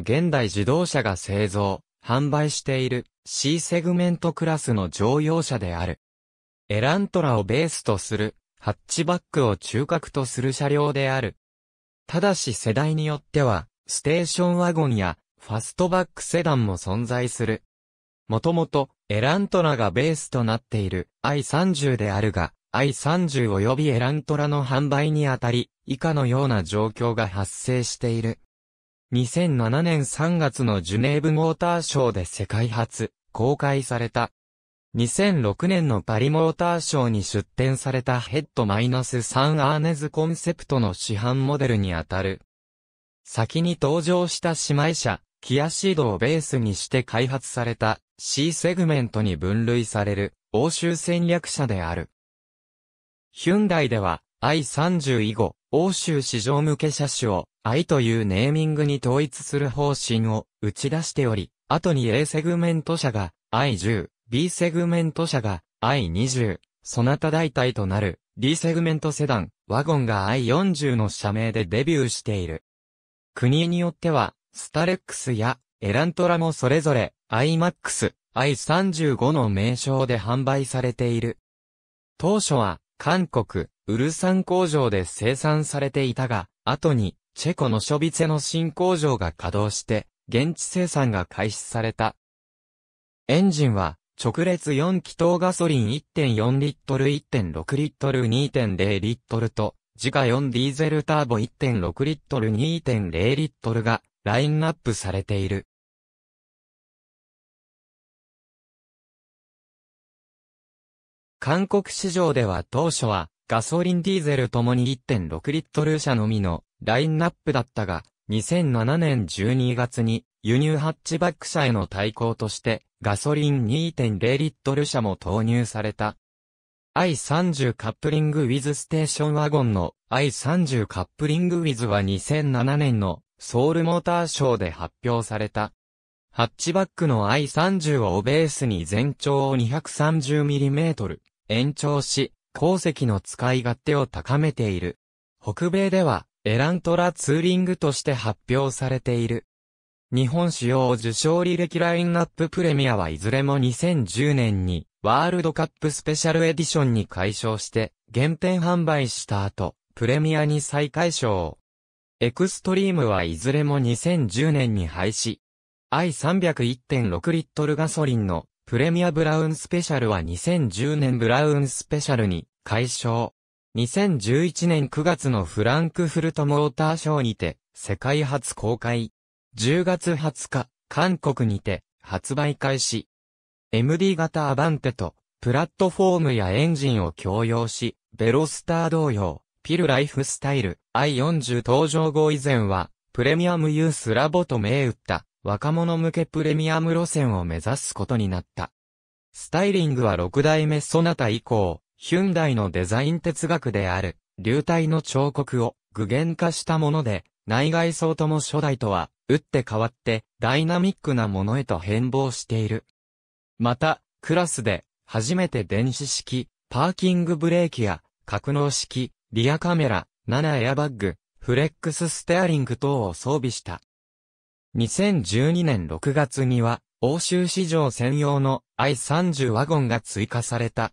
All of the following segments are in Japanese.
現代自動車が製造、販売している C セグメントクラスの乗用車である。エラントラをベースとする、ハッチバックを中核とする車両である。ただし世代によっては、ステーションワゴンやファストバックセダンも存在する。もともと、エラントラがベースとなっている i30 であるが、i30 及びエラントラの販売にあたり、以下のような状況が発生している。2007年3月のジュネーブモーターショーで世界初、公開された。2006年のパリモーターショーに出展されたヘッドマイナス -3 アーネズコンセプトの市販モデルにあたる。先に登場した姉妹車、キアシードをベースにして開発された C セグメントに分類される欧州戦略車である。ヒュンダイでは i30 以後、欧州市場向け車種を愛というネーミングに統一する方針を打ち出しており、後に A セグメント社が I10、B セグメント社が I20、そなた代替となる D セグメントセダン、ワゴンが I40 の社名でデビューしている。国によっては、スタレックスやエラントラもそれぞれ iMAX、i35 の名称で販売されている。当初は、韓国、ウルサン工場で生産されていたが、後に、チェコのショビツェの新工場が稼働して、現地生産が開始された。エンジンは、直列4気筒ガソリン1.4リットル、1.6リットル、2.0リットルと、自家4ディーゼルターボ1.6リットル、2.0リットルがラインナップされている。韓国市場では当初はガソリンディーゼルともに1.6リットル車のみのラインナップだったが、2007年12月に輸入ハッチバック車への対抗としてガソリン2.0リットル車も投入された。i30 カップリングウィズステーションワゴンの i30 カップリングウィズは2007年のソウルモーターショーで発表された。ハッチバックの i30 をベースに全長を 230mm 延長し、鉱石の使い勝手を高めている。北米ではエラントラツーリングとして発表されている。日本主要受賞履歴ラインナッププレミアはいずれも2010年にワールドカップスペシャルエディションに解消して原点販売した後、プレミアに再解消。エクストリームはいずれも2010年に廃止。I301.6 リットルガソリンのプレミアブラウンスペシャルは2010年ブラウンスペシャルに解消。2011年9月のフランクフルトモーターショーにて、世界初公開。10月20日、韓国にて、発売開始。MD 型アバンテと、プラットフォームやエンジンを共用し、ベロスター同様、ピルライフスタイル i40 登場後以前は、プレミアムユースラボと銘打った、若者向けプレミアム路線を目指すことになった。スタイリングは6代目ソナタ以降、ヒュンダイのデザイン哲学である、流体の彫刻を具現化したもので、内外装とも初代とは、打って変わってダイナミックなものへと変貌している。また、クラスで、初めて電子式、パーキングブレーキや、格納式、リアカメラ、7エアバッグ、フレックスステアリング等を装備した。2012年6月には、欧州市場専用の i30 ワゴンが追加された。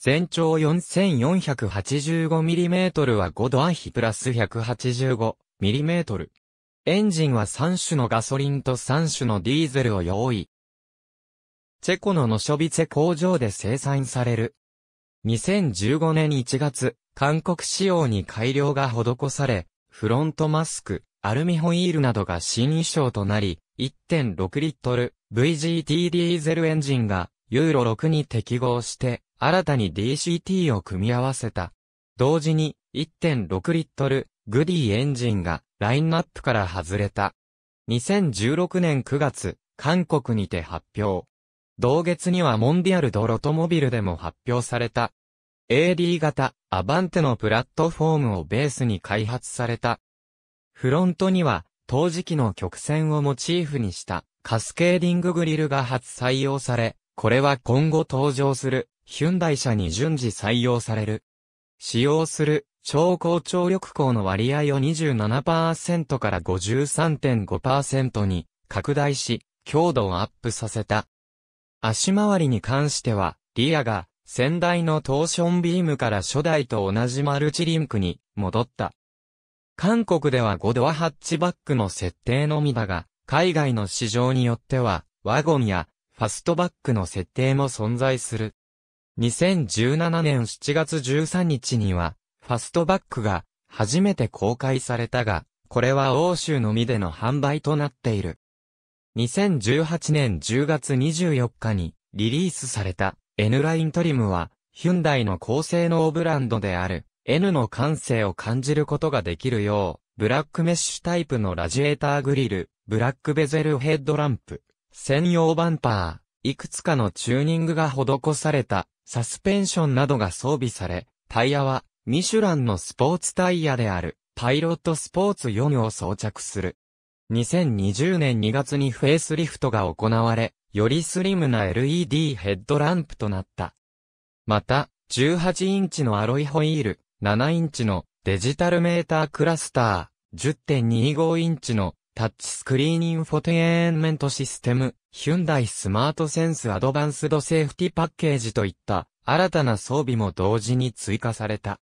全長 4485mm は5度アンプラス 185mm。エンジンは3種のガソリンと3種のディーゼルを用意。チェコのノショビツェ工場で生産される。2015年1月、韓国仕様に改良が施され、フロントマスク、アルミホイールなどが新衣装となり、1.6リットル VGT ディーゼルエンジンがユーロ6に適合して新たに DCT を組み合わせた。同時に、1.6リットル、グディエンジンが、ラインナップから外れた。2016年9月、韓国にて発表。同月にはモンディアルドロトモビルでも発表された。AD 型、アバンテのプラットフォームをベースに開発された。フロントには、陶磁器の曲線をモチーフにした、カスケーディンググリルが初採用され、これは今後登場するヒュンダイ社に順次採用される。使用する超高張力鋼の割合を27%から53.5%に拡大し、強度をアップさせた。足回りに関しては、リアが先代のトーションビームから初代と同じマルチリンクに戻った。韓国では5ドアハッチバックの設定のみだが、海外の市場によっては、ワゴンやファストバックの設定も存在する。2017年7月13日には、ファストバックが初めて公開されたが、これは欧州のみでの販売となっている。2018年10月24日にリリースされた N ライントリムは、ヒュンダイの高性能ブランドである N の感性を感じることができるよう、ブラックメッシュタイプのラジエーターグリル、ブラックベゼルヘッドランプ、専用バンパー、いくつかのチューニングが施されたサスペンションなどが装備され、タイヤはミシュランのスポーツタイヤであるパイロットスポーツ4を装着する。2020年2月にフェイスリフトが行われ、よりスリムな LED ヘッドランプとなった。また、18インチのアロイホイール、7インチのデジタルメータークラスター、10.25インチのタッチスクリーンインフォテーンメントシステム、ヒュンダイスマートセンスアドバンスドセーフティパッケージといった新たな装備も同時に追加された。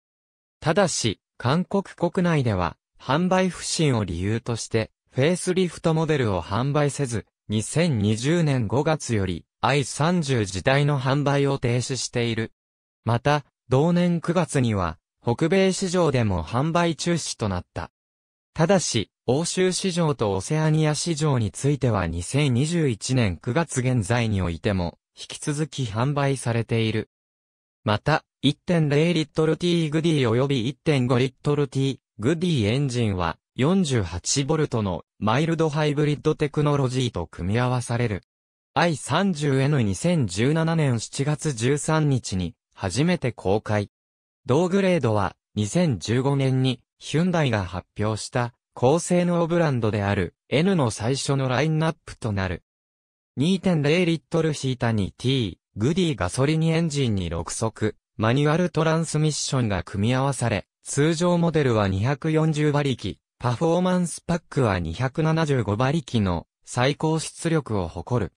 ただし、韓国国内では販売不振を理由としてフェイスリフトモデルを販売せず、2020年5月より i30 時代の販売を停止している。また、同年9月には北米市場でも販売中止となった。ただし、欧州市場とオセアニア市場については2021年9月現在においても、引き続き販売されている。また、1.0リットル T グディ及び1.5リットル T グディエンジンは 48V のマイルドハイブリッドテクノロジーと組み合わされる。i30N2017 年7月13日に初めて公開。同グレードは2015年にヒュンダイが発表した高性能ブランドである N の最初のラインナップとなる。2.0リットルヒータに T、グディガソリンエンジンに6速、マニュアルトランスミッションが組み合わされ、通常モデルは240馬力、パフォーマンスパックは275馬力の最高出力を誇る。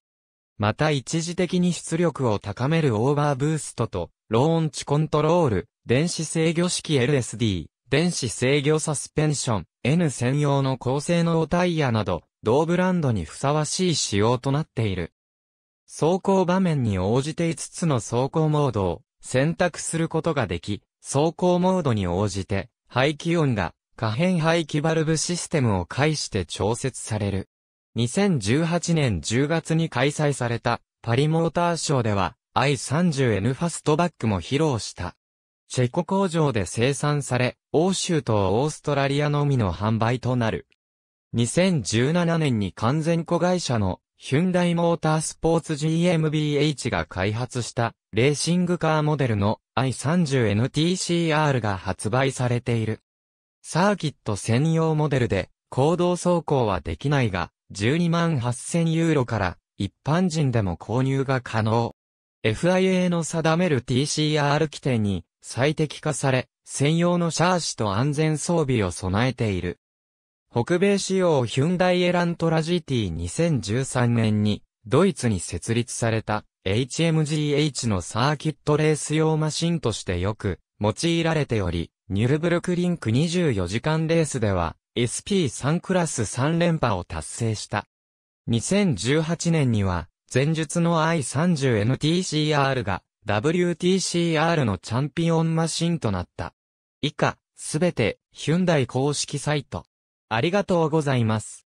また一時的に出力を高めるオーバーブーストと、ローンチコントロール、電子制御式 LSD、電子制御サスペンション、N 専用の高性能タイヤなど、同ブランドにふさわしい仕様となっている。走行場面に応じて5つの走行モードを選択することができ、走行モードに応じて、排気音が可変排気バルブシステムを介して調節される。2018年10月に開催されたパリモーターショーでは i30N ファストバックも披露した。チェコ工場で生産され、欧州とオーストラリアのみの販売となる。2017年に完全子会社のヒュンダイモータースポーツ GmbH が開発したレーシングカーモデルの i30NTCR が発売されている。サーキット専用モデルで行動走行はできないが12万8000ユーロから一般人でも購入が可能。FIA の定める TCR 規定に最適化され、専用のシャーシと安全装備を備えている。北米仕様ヒュンダイエラントラ GT2013 年に、ドイツに設立された HMGH のサーキットレース用マシンとしてよく用いられており、ニュルブルクリンク24時間レースでは SP3 クラス3連覇を達成した。2018年には前述の i30NTCR が WTCR のチャンピオンマシンとなった。以下、すべて、ヒュンダイ公式サイト。ありがとうございます。